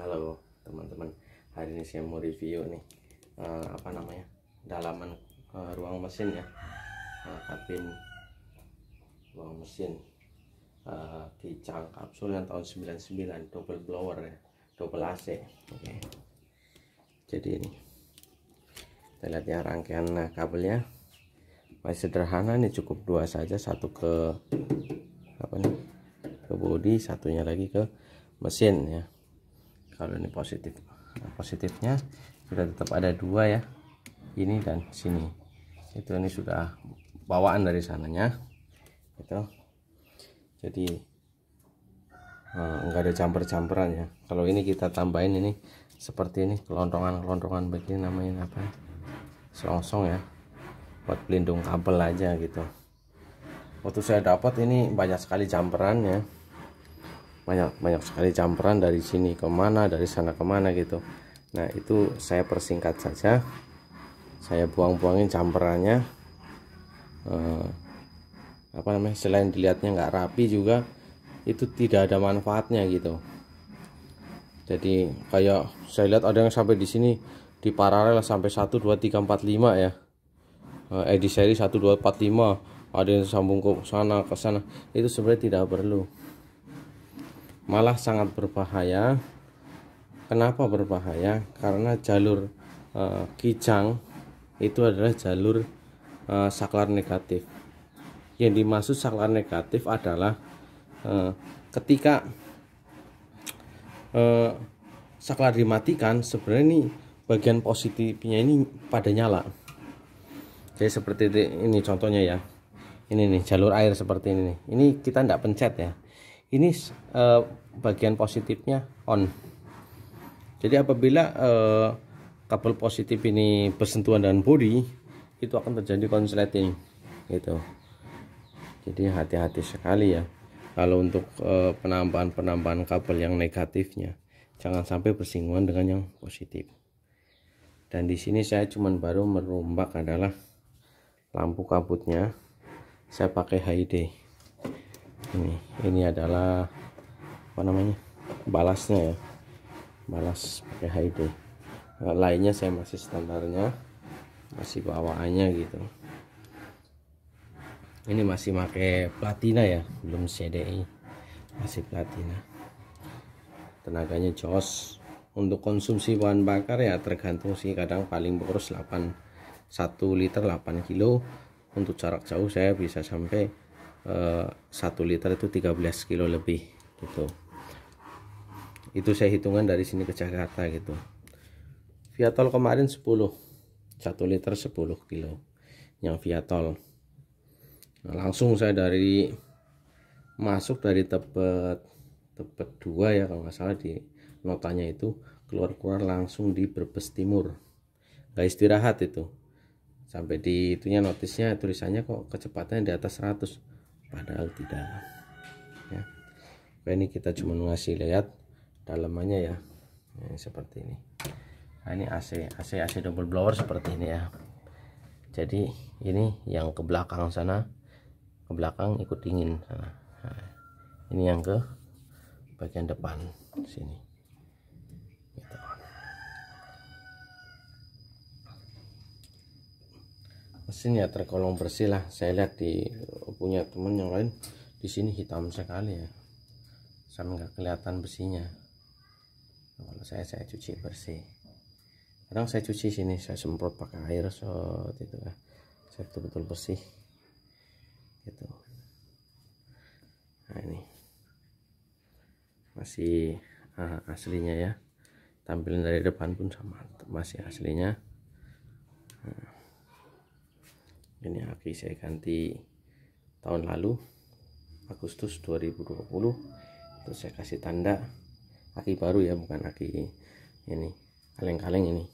Halo teman-teman hari ini saya mau review nih uh, apa namanya dalaman uh, ruang mesin ya uh, kabin ruang mesin uh, kicang kapsul yang tahun 99 double blower ya double AC okay. jadi ini kita lihat ya rangkaian nah, kabelnya masih sederhana nih cukup dua saja satu ke apa nih ke bodi satunya lagi ke mesin ya kalau ini positif nah, positifnya sudah tetap ada dua ya ini dan sini itu ini sudah bawaan dari sananya itu jadi enggak eh, ada campur-campuran ya kalau ini kita tambahin ini seperti ini kelontongan-kelontongan begini namanya apa selongsong ya buat pelindung kabel aja gitu waktu saya dapat ini banyak sekali campurannya. ya banyak banyak sekali campuran dari sini kemana dari sana kemana gitu nah itu saya persingkat saja saya buang-buangin campurannya eh, apa namanya selain dilihatnya nggak rapi juga itu tidak ada manfaatnya gitu jadi kayak saya lihat ada yang sampai di sini di paralel sampai 1 2 3 4 5 ya eh di seri 1 2 4 5 ada yang sambung ke sana ke sana itu sebenarnya tidak perlu malah sangat berbahaya kenapa berbahaya karena jalur uh, kijang itu adalah jalur uh, saklar negatif yang dimaksud saklar negatif adalah uh, ketika uh, saklar dimatikan sebenarnya ini bagian positifnya ini pada nyala jadi seperti ini contohnya ya ini nih jalur air seperti ini ini kita tidak pencet ya ini eh, bagian positifnya on jadi apabila eh, kabel positif ini bersentuhan dengan bodi itu akan terjadi konsleting gitu jadi hati-hati sekali ya kalau untuk eh, penambahan-penambahan kabel yang negatifnya jangan sampai bersinggungan dengan yang positif dan di sini saya cuman baru merombak adalah lampu kabutnya saya pakai HID ini ini adalah apa namanya balasnya ya balas pakai itu eh, lainnya saya masih standarnya masih bawaannya gitu ini masih pakai platina ya belum CDI masih platina tenaganya jos untuk konsumsi bahan bakar ya tergantung sih kadang paling boros 8 1 liter 8 kilo untuk jarak jauh saya bisa sampai Eh, satu liter itu 13 kilo lebih gitu itu saya hitungan dari sini ke Jakarta gitu via tol kemarin 10 1 liter 10 kilo yang via tol nah, langsung saya dari masuk dari tepat tepat 2 ya kalau nggak salah di notanya itu keluar-keluar langsung di Brebes Timur nggak istirahat itu sampai di itunya notisnya tulisannya kok kecepatannya di atas 100 padahal tidak ya Oke, nah, ini kita cuma ngasih lihat dalamannya ya ini seperti ini nah, ini AC AC AC double blower seperti ini ya jadi ini yang ke belakang sana ke belakang ikut dingin sana. Nah, ini yang ke bagian depan sini gitu. ya tergolong bersih lah saya lihat di punya teman yang lain di sini hitam sekali ya sama nggak kelihatan besinya kalau saya saya cuci bersih kadang saya cuci sini saya semprot pakai air so gitu lah kan. saya betul-betul bersih gitu nah ini masih uh, aslinya ya tampilan dari depan pun sama masih aslinya nah. ini aki saya ganti tahun lalu Agustus 2020 itu saya kasih tanda aki baru ya bukan aki ini kaleng-kaleng ini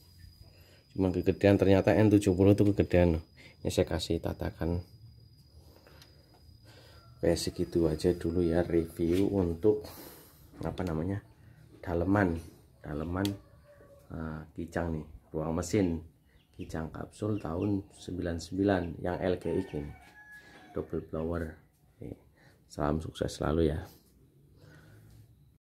cuma kegedean ternyata N70 itu kegedean ini saya kasih tatakan basic segitu aja dulu ya review untuk apa namanya daleman daleman uh, kijang nih ruang mesin kicang kapsul tahun 99 yang LGI ini double blower salam sukses selalu ya